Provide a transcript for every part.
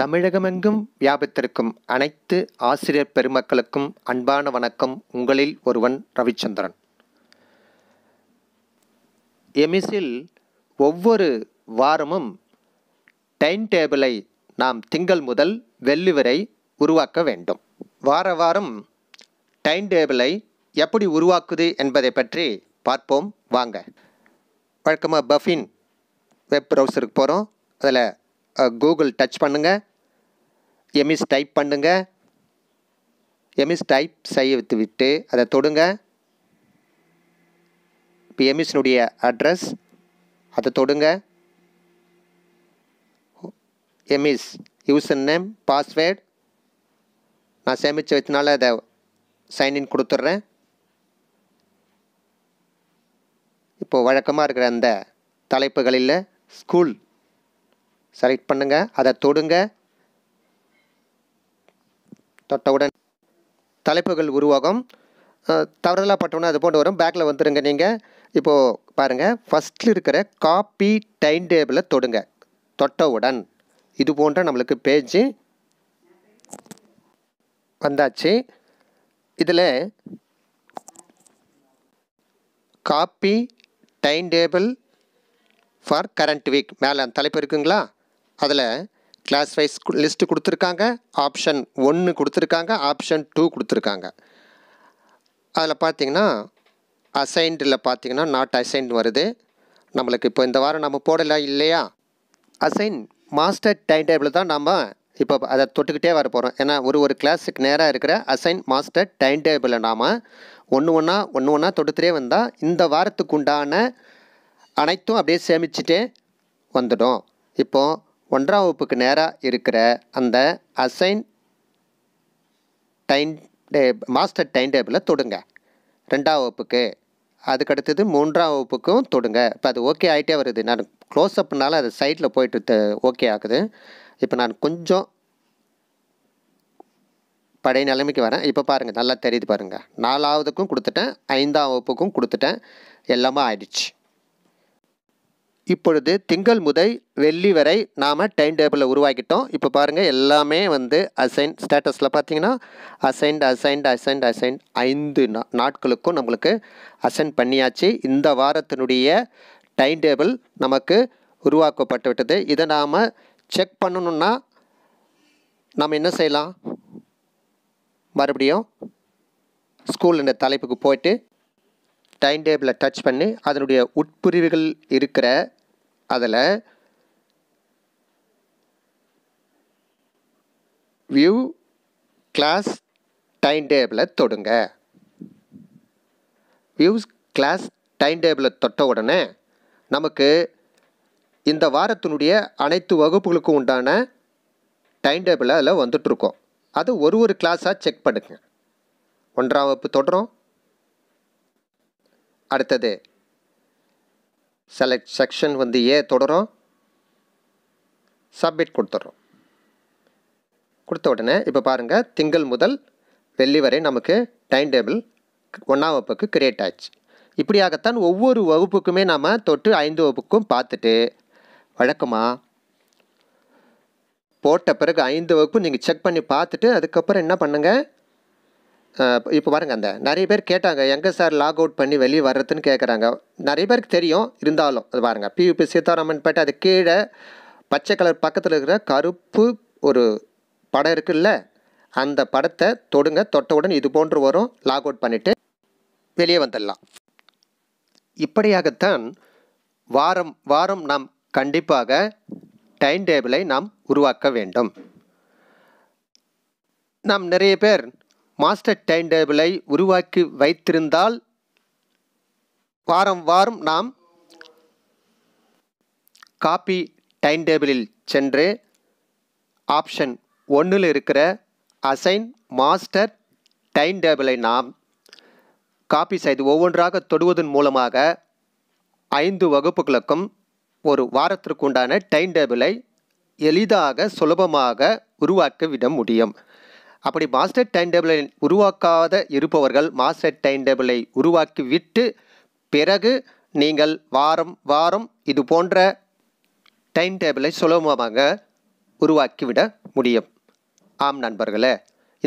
தமிழகமெங்கும் வியாபித்திருக்கும் அனைத்து ஆசிரியர் பெருமக்களுக்கும் அன்பான வணக்கம் உங்களில் ஒருவன் ரவிச்சந்திரன் எமிஸில் ஒவ்வொரு வாரமும் டைம் டேபிளை நாம் திங்கள் முதல் வெள்ளி வரை உருவாக்க வேண்டும் வார வாரம் டைம் டேபிளை எப்படி உருவாக்குது என்பதை பற்றி பார்ப்போம் வாங்க வழக்கமாக பஃபின் வெப் ப்ரௌசருக்கு போகிறோம் அதில் கூகுள் டச் பண்ணுங்கள் எமிஸ் டைப் பண்ணுங்க எமிஸ் டைப் செய்ய வைத்து விட்டு அதை தொடுங்க இப்போ எமிஸினுடைய அட்ரஸ் அதை தொடுங்க எமிஸ் யூசன் நேம் பாஸ்வேர்டு நான் சேமித்து வைத்தனால அதை சைன்இன் கொடுத்துட்றேன் இப்போது வழக்கமாக இருக்கிற அந்த தலைப்புகளில் ஸ்கூல் செலக்ட் பண்ணுங்கள் அதை தொடுங்க தொட்டவுடன் தலைப்புகள் உருவாகும் தவறுதலாக பட்டோன்னா அது போட்டு வரும் பேக்கில் வந்துடுங்க நீங்கள் இப்போது பாருங்கள் ஃபஸ்ட்டில் இருக்கிற காப்பி டைம் டேபிளை தொடுங்க தொட்டவுடன் இது போன்ற நம்மளுக்கு பேஜ் வந்தாச்சு இதில் copy time table for current week மேலே தலைப்பு இருக்குங்களா அதில் கிளாஸ் வைஸ் லிஸ்ட்டு கொடுத்துருக்காங்க ஆப்ஷன் ஒன்று கொடுத்துருக்காங்க ஆப்ஷன் டூ கொடுத்துருக்காங்க அதில் பார்த்திங்கன்னா அசைன்டில் பார்த்திங்கன்னா நாட் அசைன்ட் வருது நம்மளுக்கு இப்போ இந்த வாரம் நம்ம போடலாம் இல்லையா அசைன் மாஸ்டர் டைம் டேபிள் தான் நம்ம இப்போ அதை தொட்டுக்கிட்டே வர போகிறோம் ஏன்னா ஒரு ஒரு கிளாஸுக்கு நேராக இருக்கிற அசைன் மாஸ்டர் டைம் டேபிளை நாம் ஒன்று ஒன்றா ஒன்று ஒன்றா தொடுத்துட்டே வந்தால் இந்த வாரத்துக்கு உண்டான அனைத்தும் அப்படியே சேமிச்சுட்டே வந்துடும் இப்போது ஒன்றாம் வகுப்புக்கு நேராக இருக்கிற அந்த assign time day master time டேபிளை தொடுங்க ரெண்டாம் வகுப்புக்கு அதுக்கடுத்தது மூன்றாம் வகுப்புக்கும் தொடுங்க இப்போ அது ஓகே ஆகிட்டே வருது நான் க்ளோஸ் அப்னால அது சைட்டில் போயிட்டு ஓகே ஆகுது இப்போ நான் கொஞ்சம் பழைய நிலைமைக்கு வரேன் இப்போ பாருங்கள் நல்லா தெரியுது பாருங்கள் நாலாவதுக்கும் கொடுத்துட்டேன் ஐந்தாம் வகுப்புக்கும் கொடுத்துட்டேன் எல்லாமே ஆயிடுச்சு இப்பொழுது திங்கள் முதல் வெள்ளி வரை நாம் டைம் டேபிளை உருவாக்கிட்டோம் இப்போ பாருங்கள் எல்லாமே வந்து அசைன் ஸ்டேட்டஸில் பார்த்தீங்கன்னா அசைன்ட் அசைன்ட் அசைன்ட் அசைன் ஐந்து நாட்களுக்கும் நம்மளுக்கு அசைன் பண்ணியாச்சு இந்த வாரத்தினுடைய டைம் டேபிள் நமக்கு உருவாக்கப்பட்டு விட்டது இதை நாம் செக் பண்ணணுன்னா நம்ம என்ன செய்யலாம் மறுபடியும் ஸ்கூல் இந்த தலைப்புக்கு போயிட்டு டைம் டேபிளை டச் பண்ணி அதனுடைய உட்பிரிவுகள் இருக்கிற அதில் வியூ கிளாஸ் டைம் டேபிளை தொடுங்க வியூஸ் கிளாஸ் டைம் டேபிளை தொட்ட உடனே நமக்கு இந்த வாரத்தினுடைய அனைத்து வகுப்புகளுக்கும் உண்டான டைம் டேபிளை அதில் வந்துட்ருக்கோம் அது ஒரு ஒரு கிளாஸாக செக் பண்ணுங்க ஒன்றாம் வகுப்பு தொடரும் அடுத்தது செலக்ட் செக்ஷன் வந்து ஏ தொடரும் சப்மிட் கொடுத்துட்றோம் கொடுத்த உடனே இப்போ பாருங்கள் திங்கள் முதல் வெள்ளி வரை நமக்கு டைம் டேபிள் ஒன்றாம் வகுப்புக்கு கிரியேட் ஆச்சு இப்படியாகத்தான் ஒவ்வொரு வகுப்புக்குமே நாம் தொட்டு ஐந்து வகுப்புக்கும் பார்த்துட்டு வழக்கமாக போட்ட பிறகு ஐந்து வகுப்பு நீங்கள் செக் பண்ணி பார்த்துட்டு அதுக்கப்புறம் என்ன பண்ணுங்கள் இப்போ பாருங்கள் அந்த நிறைய பேர் கேட்டாங்க எங்கே சார் லாக் அவுட் பண்ணி வெளியே வர்றதுன்னு கேட்குறாங்க நிறைய பேருக்கு தெரியும் இருந்தாலும் அது பாருங்கள் பியூபி சீதாராமன் பேட்டை அது கீழே பச்சை கலர் பக்கத்தில் இருக்கிற கருப்பு ஒரு படம் இருக்குல்ல அந்த படத்தை தொடுங்க தொட்டவுடன் இது போன்று வரும் லாக் அவுட் பண்ணிவிட்டு வெளியே வந்துடலாம் இப்படியாகத்தான் வாரம் வாரம் நாம் கண்டிப்பாக டைம் டேபிளை நாம் உருவாக்க வேண்டும் நாம் நிறைய பேர் மாஸ்டர் டைம் டேபிளை உருவாக்கி வைத்திருந்தால் வாரம் வாரம் நாம் காப்பி டைம் டேபிளில் சென்று ஆப்ஷன் ஒன்றில் இருக்கிற அசைன் மாஸ்டர் டைம் டேபிளை நாம் காப்பி செய்து ஒவ்வொன்றாக தொடுவதன் மூலமாக ஐந்து வகுப்புகளுக்கும் ஒரு வாரத்திற்குண்டான டைம் டேபிளை எளிதாக சுலபமாக உருவாக்கிவிட முடியும் அப்படி மாஸ்டர் டைம் டேபிளை உருவாக்காத இருப்பவர்கள் மாஸ்டர் டைம் டேபிளை உருவாக்கி விட்டு பிறகு நீங்கள் வாரம் வாரம் இது போன்ற டைம் டேபிளை சுலபமாக உருவாக்கிவிட முடியும் ஆம் நண்பர்களே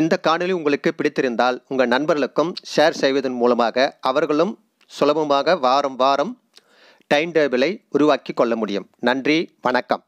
இந்த காணொலி உங்களுக்கு பிடித்திருந்தால் உங்கள் நண்பர்களுக்கும் ஷேர் செய்வதன் மூலமாக அவர்களும் சுலபமாக வாரம் வாரம் டைம் டேபிளை உருவாக்கி கொள்ள முடியும் நன்றி வணக்கம்